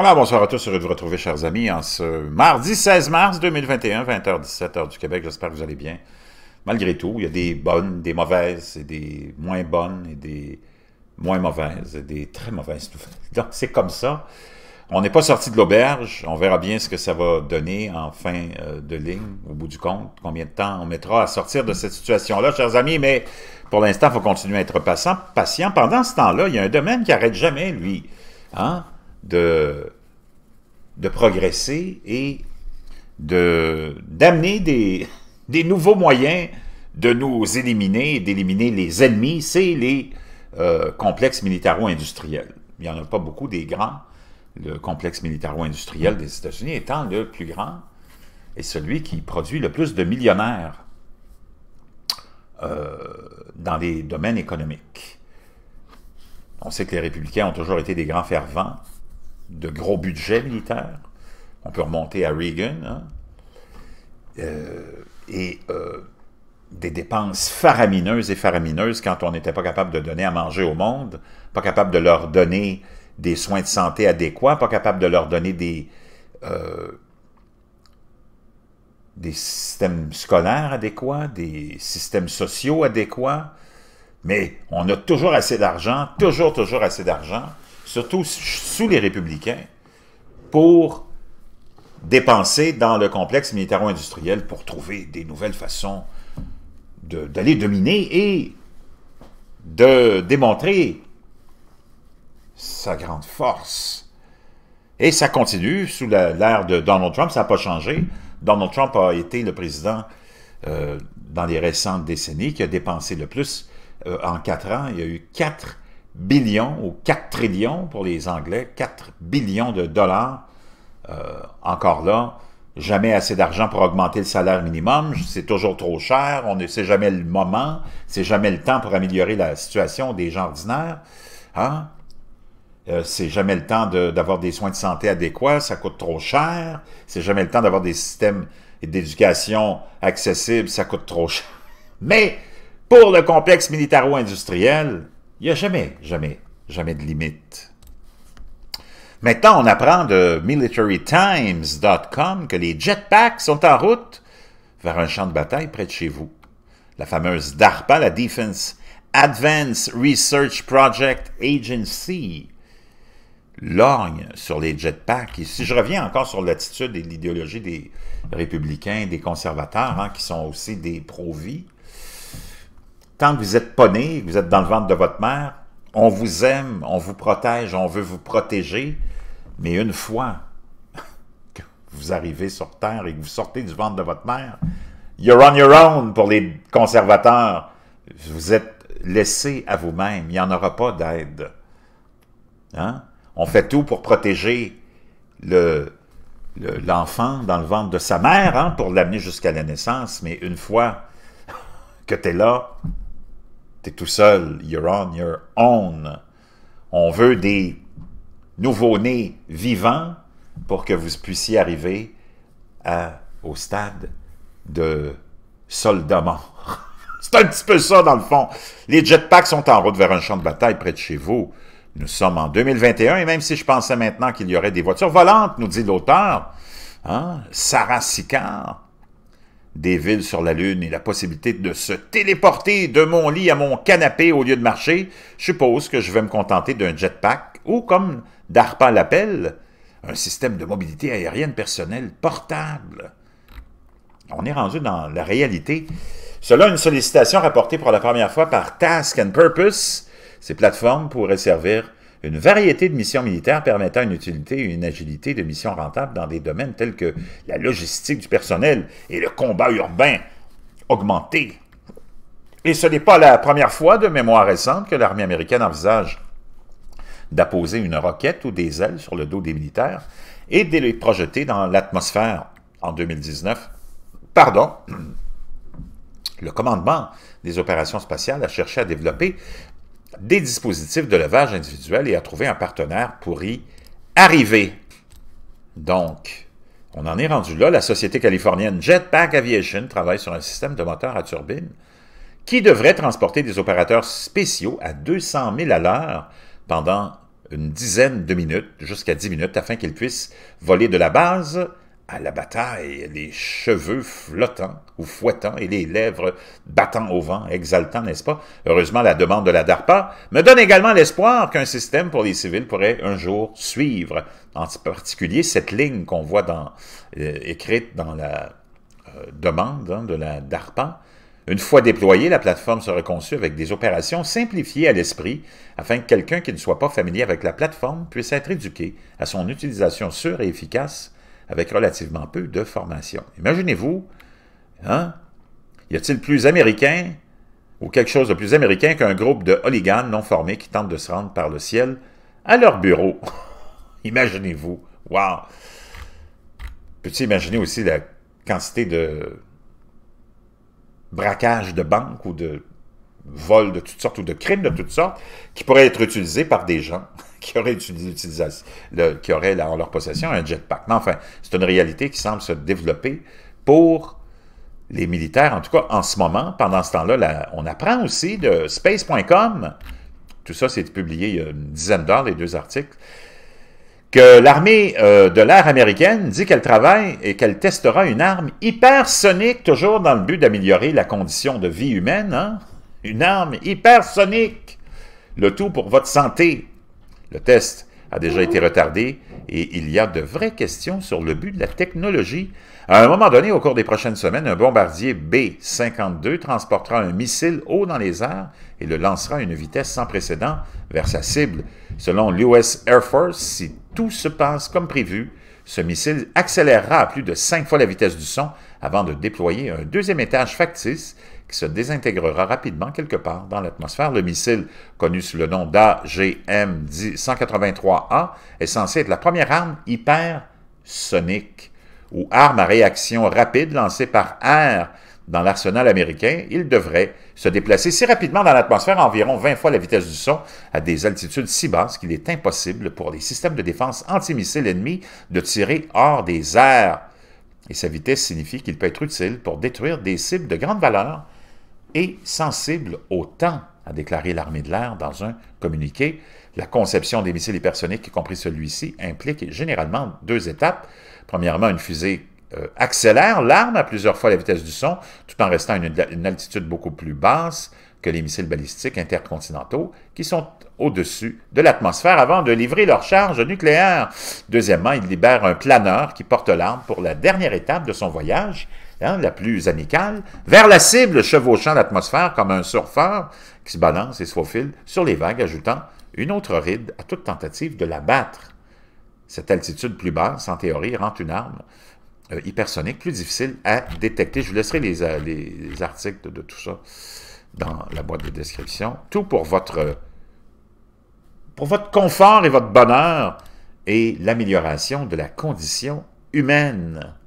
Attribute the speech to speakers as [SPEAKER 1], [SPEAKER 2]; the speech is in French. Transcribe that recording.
[SPEAKER 1] Alors, bonsoir à tous, heureux de vous retrouver, chers amis, en ce mardi 16 mars 2021, 20h, 17h du Québec. J'espère que vous allez bien. Malgré tout, il y a des bonnes, des mauvaises, et des moins bonnes, et des moins mauvaises, et des très mauvaises nouvelles. Donc, c'est comme ça. On n'est pas sorti de l'auberge. On verra bien ce que ça va donner en fin euh, de ligne, au bout du compte, combien de temps on mettra à sortir de cette situation-là, chers amis. Mais pour l'instant, il faut continuer à être patient. patient. Pendant ce temps-là, il y a un domaine qui n'arrête jamais, lui. Hein? de, de progresser et d'amener des, des, nouveaux moyens de nous éliminer d'éliminer les ennemis, c'est les euh, complexes militaro-industriels. Il n'y en a pas beaucoup des grands. Le complexe militaro-industriel des États-Unis étant le plus grand et celui qui produit le plus de millionnaires euh, dans les domaines économiques. On sait que les républicains ont toujours été des grands fervents de gros budgets militaires. On peut remonter à Reagan. Hein. Euh, et euh, des dépenses faramineuses et faramineuses quand on n'était pas capable de donner à manger au monde, pas capable de leur donner des soins de santé adéquats, pas capable de leur donner des, euh, des systèmes scolaires adéquats, des systèmes sociaux adéquats. Mais on a toujours assez d'argent, toujours, toujours assez d'argent surtout sous les républicains, pour dépenser dans le complexe militaro-industriel pour trouver des nouvelles façons d'aller dominer et de démontrer sa grande force. Et ça continue sous l'ère de Donald Trump, ça n'a pas changé. Donald Trump a été le président euh, dans les récentes décennies qui a dépensé le plus euh, en quatre ans. Il y a eu quatre billions ou 4 trillions pour les Anglais, 4 billions de dollars. Euh, encore là, jamais assez d'argent pour augmenter le salaire minimum, c'est toujours trop cher, on ne sait jamais le moment, c'est jamais le temps pour améliorer la situation des gens ordinaires. Hein? Euh, c'est jamais le temps d'avoir des soins de santé adéquats, ça coûte trop cher. C'est jamais le temps d'avoir des systèmes d'éducation accessibles, ça coûte trop cher. Mais pour le complexe militaro-industriel, il n'y a jamais, jamais, jamais de limite. Maintenant, on apprend de militarytimes.com que les jetpacks sont en route vers un champ de bataille près de chez vous. La fameuse DARPA, la Defense Advanced Research Project Agency, lorgne sur les jetpacks. Et si je reviens encore sur l'attitude et l'idéologie des républicains, des conservateurs, hein, qui sont aussi des pro-vie, Tant que vous êtes pas né, vous êtes dans le ventre de votre mère, on vous aime, on vous protège, on veut vous protéger, mais une fois que vous arrivez sur Terre et que vous sortez du ventre de votre mère, you're on your own pour les conservateurs. Vous êtes laissé à vous-même, il n'y en aura pas d'aide. Hein? On fait tout pour protéger l'enfant dans le ventre de sa mère hein, pour l'amener jusqu'à la naissance, mais une fois que tu es là, T'es tout seul. You're on your own. On veut des nouveau-nés vivants pour que vous puissiez arriver au stade de soldats C'est un petit peu ça, dans le fond. Les jetpacks sont en route vers un champ de bataille près de chez vous. Nous sommes en 2021, et même si je pensais maintenant qu'il y aurait des voitures volantes, nous dit l'auteur, hein, Sarah Sicard, des villes sur la Lune et la possibilité de se téléporter de mon lit à mon canapé au lieu de marcher, je suppose que je vais me contenter d'un jetpack ou, comme DARPA l'appelle, un système de mobilité aérienne personnelle portable. On est rendu dans la réalité. Cela, une sollicitation rapportée pour la première fois par Task and Purpose. Ces plateformes pourraient servir une variété de missions militaires permettant une utilité et une agilité de missions rentables dans des domaines tels que la logistique du personnel et le combat urbain augmenté. Et ce n'est pas la première fois de mémoire récente que l'armée américaine envisage d'apposer une roquette ou des ailes sur le dos des militaires et de les projeter dans l'atmosphère en 2019. Pardon, le commandement des opérations spatiales a cherché à développer des dispositifs de levage individuel et à trouver un partenaire pour y arriver. Donc, on en est rendu là. La société californienne Jetpack Aviation travaille sur un système de moteur à turbine qui devrait transporter des opérateurs spéciaux à 200 000 à l'heure pendant une dizaine de minutes, jusqu'à 10 minutes, afin qu'ils puissent voler de la base à la bataille, les cheveux flottants ou fouettants et les lèvres battant au vent, exaltant, n'est-ce pas? Heureusement, la demande de la DARPA me donne également l'espoir qu'un système pour les civils pourrait un jour suivre, en particulier cette ligne qu'on voit euh, écrite dans la euh, demande hein, de la DARPA, une fois déployée, la plateforme sera conçue avec des opérations simplifiées à l'esprit afin que quelqu'un qui ne soit pas familier avec la plateforme puisse être éduqué à son utilisation sûre et efficace avec relativement peu de formation. Imaginez-vous, hein, y a-t-il plus américain ou quelque chose de plus américain qu'un groupe de hooligans non formés qui tentent de se rendre par le ciel à leur bureau? Imaginez-vous, wow! Peux-tu imaginer aussi la quantité de braquages de banques ou de vols de toutes sortes ou de crimes de toutes sortes qui pourraient être utilisés par des gens qui auraient, qui en leur possession un jetpack. Mais enfin, c'est une réalité qui semble se développer pour les militaires, en tout cas en ce moment. Pendant ce temps-là, on apprend aussi de space.com, tout ça s'est publié il y a une dizaine d'heures, les deux articles, que l'armée euh, de l'air américaine dit qu'elle travaille et qu'elle testera une arme hypersonique, toujours dans le but d'améliorer la condition de vie humaine. Hein? Une arme hypersonique. Le tout pour votre santé. Le test a déjà été retardé et il y a de vraies questions sur le but de la technologie. À un moment donné, au cours des prochaines semaines, un bombardier B-52 transportera un missile haut dans les airs et le lancera à une vitesse sans précédent vers sa cible. Selon l'US Air Force, si tout se passe comme prévu, ce missile accélérera à plus de cinq fois la vitesse du son avant de déployer un deuxième étage factice qui se désintégrera rapidement quelque part dans l'atmosphère. Le missile, connu sous le nom d'AGM-183A, est censé être la première arme hypersonique ou arme à réaction rapide lancée par air dans l'arsenal américain, il devrait se déplacer si rapidement dans l'atmosphère, environ 20 fois la vitesse du son, à des altitudes si basses qu'il est impossible pour les systèmes de défense antimissiles ennemis de tirer hors des airs. Et sa vitesse signifie qu'il peut être utile pour détruire des cibles de grande valeur et sensible au temps, a déclaré l'armée de l'air dans un communiqué. La conception des missiles hypersoniques, y compris celui-ci, implique généralement deux étapes. Premièrement, une fusée euh, accélère l'arme à plusieurs fois la vitesse du son, tout en restant à une altitude beaucoup plus basse que les missiles balistiques intercontinentaux qui sont au-dessus de l'atmosphère avant de livrer leur charge nucléaire. Deuxièmement, il libère un planeur qui porte l'arme pour la dernière étape de son voyage, hein, la plus amicale, vers la cible chevauchant l'atmosphère comme un surfeur qui se balance et se faufile sur les vagues, ajoutant une autre ride à toute tentative de la battre. Cette altitude plus basse, en théorie, rend une arme euh, hypersonique plus difficile à détecter. Je vous laisserai les, euh, articles de tout ça dans la boîte de description. Tout pour votre, pour votre confort et votre bonheur et l'amélioration de la condition humaine.